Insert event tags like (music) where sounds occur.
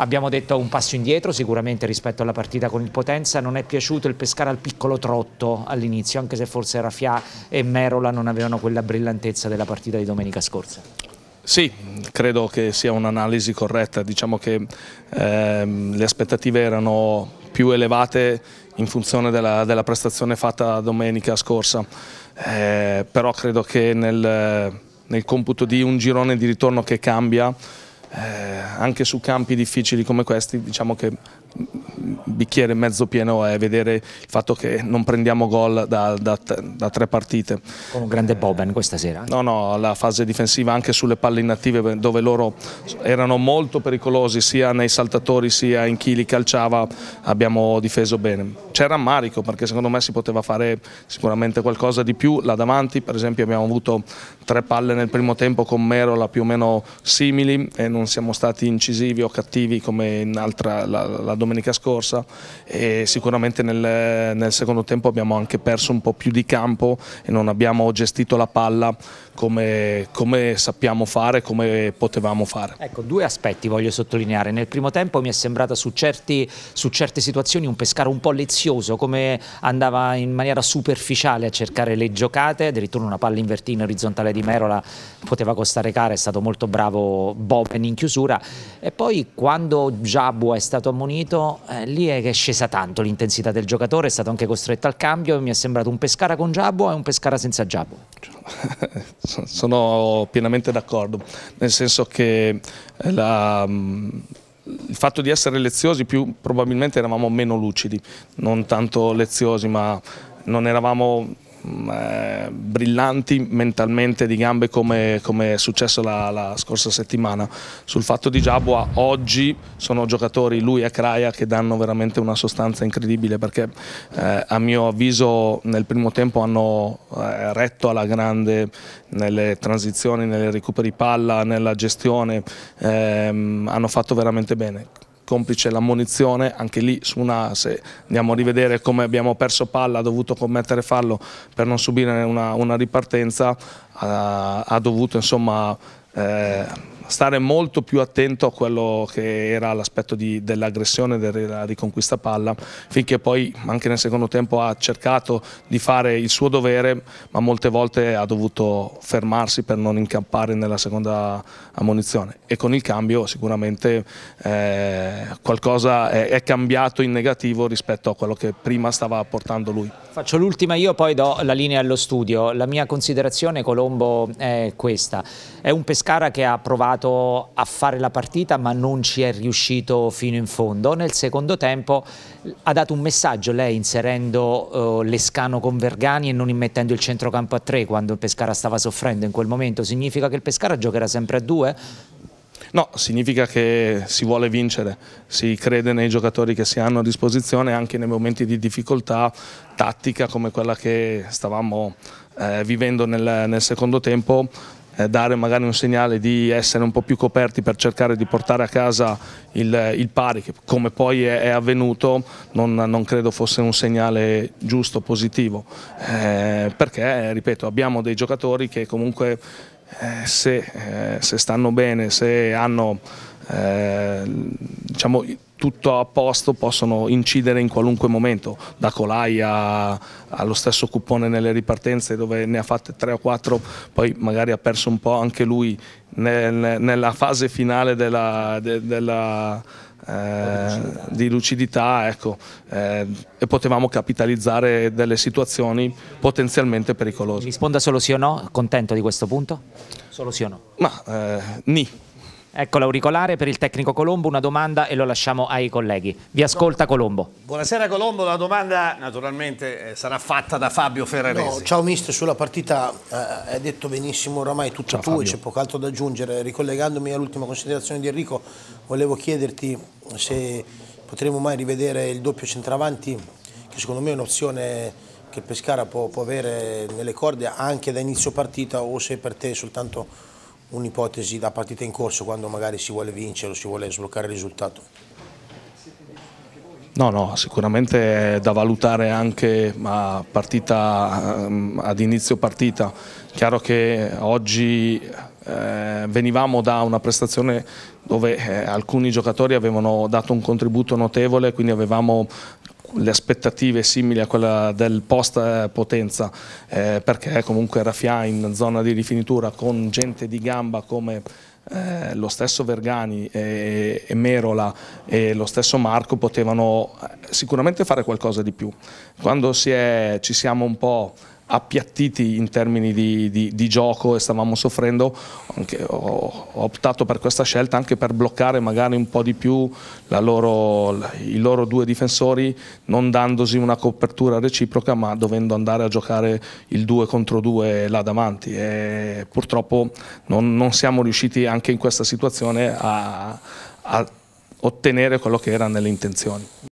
Abbiamo detto un passo indietro sicuramente rispetto alla partita con il Potenza, non è piaciuto il pescare al piccolo trotto all'inizio, anche se forse Rafià e Merola non avevano quella brillantezza della partita di domenica scorsa. Sì, credo che sia un'analisi corretta, diciamo che ehm, le aspettative erano più elevate in funzione della, della prestazione fatta domenica scorsa, eh, però credo che nel, nel computo di un girone di ritorno che cambia eh, anche su campi difficili come questi diciamo che bicchiere mezzo pieno è vedere il fatto che non prendiamo gol da, da, da, tre partite. Con un grande Boben questa sera? No, no, la fase difensiva anche sulle palle inattive dove loro erano molto pericolosi sia nei saltatori sia in chi li calciava abbiamo difeso bene. C'è rammarico perché secondo me si poteva fare sicuramente qualcosa di più là davanti, per esempio abbiamo avuto tre palle nel primo tempo con Merola più o meno simili e non siamo stati incisivi o cattivi come in altra, la, la domenica domenica scorsa e sicuramente nel, nel secondo tempo abbiamo anche perso un po' più di campo e non abbiamo gestito la palla come, come, sappiamo fare, come potevamo fare. Ecco, due aspetti voglio sottolineare. Nel primo tempo mi è sembrata su, certi, su certe situazioni un pescare un po' lezioso, come andava in maniera superficiale a cercare le giocate, addirittura una palla invertita in orizzontale di Merola poteva costare cara, è stato molto bravo Boben in chiusura. E poi quando Giabbo è stato ammonito, Unito, eh, lì è che è scesa tanto l'intensità del giocatore, è stato anche costretto al cambio, mi è sembrato un Pescara con Giabbo e un Pescara senza Giabbo. Sono (laughs) pienamente d'accordo, nel senso che eh, la, mm, il fatto di essere leziosi più probabilmente eravamo meno lucidi, non tanto leziosi ma non eravamo Mm, eh, brillanti mentalmente di gambe come, come è successo la, la, scorsa settimana. Sul fatto di Jabua oggi sono giocatori, lui e Craia, che danno veramente una sostanza incredibile perché eh, a mio avviso nel primo tempo hanno eh, retto alla grande nelle transizioni, nelle recuperi palla, nella gestione, ehm, hanno fatto veramente bene complice l'ammonizione, anche lì su una, se andiamo a rivedere come abbiamo perso palla, ha dovuto commettere fallo per non subire una, una ripartenza, ha, ha dovuto insomma... Eh, stare molto più attento a quello che era l'aspetto dell'aggressione, della riconquista palla, finché poi anche nel secondo tempo ha cercato di fare il suo dovere, ma molte volte ha dovuto fermarsi per non incampare nella seconda ammonizione. E con il cambio sicuramente eh, qualcosa è, è cambiato in negativo rispetto a quello che prima stava portando lui. Faccio l'ultima io, poi do la linea allo studio. La mia considerazione, Colombo, è questa. È un Pescara che ha provato provato a fare la partita ma non ci è riuscito fino in fondo. Nel secondo tempo ha dato un messaggio lei inserendo eh, Lescano con Vergani e non immettendo il centrocampo a tre quando il Pescara stava soffrendo in quel momento. Significa che il Pescara giocherà sempre a due? No, significa che si vuole vincere, si crede nei giocatori che si hanno a disposizione anche nei momenti di difficoltà tattica come quella che stavamo eh, vivendo nel, nel secondo tempo eh, dare magari un segnale di essere un po' più coperti per cercare di portare a casa il, il pari, che come poi è, è avvenuto non, non, credo fosse un segnale giusto, positivo, eh, perché ripeto abbiamo dei giocatori che comunque eh, se, eh, se stanno bene, se hanno eh, diciamo, tutto a posto possono incidere in qualunque momento, da Colaia allo stesso cupone nelle ripartenze dove ne ha fatte tre o quattro, poi magari ha perso un po' anche lui nel, nella fase finale della, de, della eh, lucidità. di lucidità ecco, eh, e potevamo capitalizzare delle situazioni potenzialmente pericolose. Risponda solo sì o no, contento di questo punto? Solo sì o no? Ma eh, ni. Ecco l'auricolare per il tecnico Colombo, una domanda e lo lasciamo ai colleghi. Vi ascolta Colombo. Buonasera Colombo, la domanda naturalmente eh, sarà fatta da Fabio Ferreresi. No, ciao mister, sulla partita eh, hai detto benissimo oramai tutto ciao, tu e c'è poco altro da aggiungere. Ricollegandomi all'ultima considerazione di Enrico, volevo chiederti se potremo mai rivedere il doppio centravanti, che secondo me è un'opzione che Pescara può, può avere nelle corde anche da inizio partita o se per te è soltanto un'ipotesi da partita in corso quando magari si vuole vincere o si vuole sbloccare il risultato? No, no, sicuramente è da valutare anche ma partita, ehm, ad inizio partita. Chiaro che oggi eh, venivamo da una prestazione dove eh, alcuni giocatori avevano dato un contributo notevole, quindi avevamo le aspettative simili a quelle del post eh, Potenza eh, perché comunque Raffià in zona di rifinitura con gente di gamba come eh, lo stesso Vergani e, e, Merola e lo stesso Marco potevano eh, sicuramente fare qualcosa di più. Quando si è, ci siamo un po' appiattiti in termini di, di, di, gioco e stavamo soffrendo, anche, ho, ho, optato per questa scelta anche per bloccare magari un po' di più loro, i loro due difensori, non dandosi una copertura reciproca ma dovendo andare a giocare il 2 contro 2 là davanti. E purtroppo non, non, siamo riusciti anche in questa situazione a, a ottenere quello che era nelle intenzioni.